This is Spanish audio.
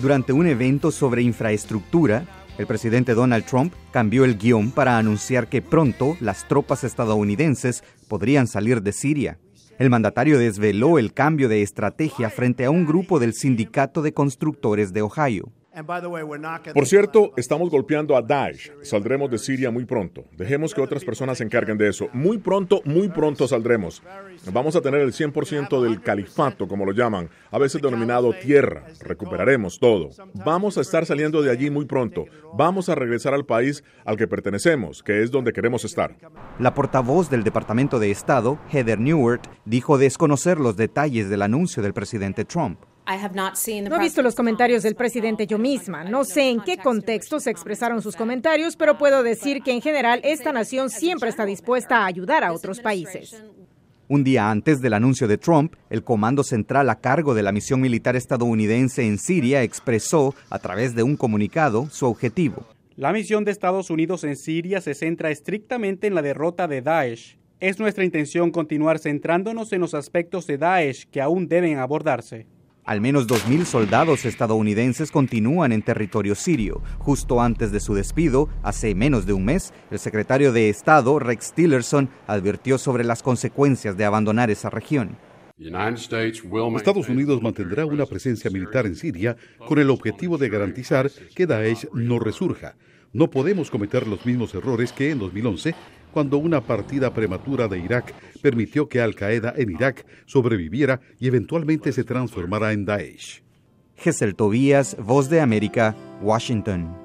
Durante un evento sobre infraestructura, el presidente Donald Trump cambió el guión para anunciar que pronto las tropas estadounidenses podrían salir de Siria. El mandatario desveló el cambio de estrategia frente a un grupo del Sindicato de Constructores de Ohio. Por cierto, estamos golpeando a Daesh. Saldremos de Siria muy pronto. Dejemos que otras personas se encarguen de eso. Muy pronto, muy pronto saldremos. Vamos a tener el 100% del califato, como lo llaman, a veces denominado tierra. Recuperaremos todo. Vamos a estar saliendo de allí muy pronto. Vamos a regresar al país al que pertenecemos, que es donde queremos estar. La portavoz del Departamento de Estado, Heather Newart, dijo desconocer los detalles del anuncio del presidente Trump. No he visto los comentarios del presidente yo misma. No sé en qué contexto se expresaron sus comentarios, pero puedo decir que en general esta nación siempre está dispuesta a ayudar a otros países. Un día antes del anuncio de Trump, el Comando Central a cargo de la misión militar estadounidense en Siria expresó, a través de un comunicado, su objetivo. La misión de Estados Unidos en Siria se centra estrictamente en la derrota de Daesh. Es nuestra intención continuar centrándonos en los aspectos de Daesh que aún deben abordarse. Al menos 2.000 soldados estadounidenses continúan en territorio sirio. Justo antes de su despido, hace menos de un mes, el secretario de Estado, Rex Tillerson, advirtió sobre las consecuencias de abandonar esa región. Estados Unidos mantendrá una presencia militar en Siria con el objetivo de garantizar que Daesh no resurja. No podemos cometer los mismos errores que en 2011 cuando una partida prematura de Irak permitió que Al-Qaeda en Irak sobreviviera y eventualmente se transformara en Daesh. Voz de América, Washington.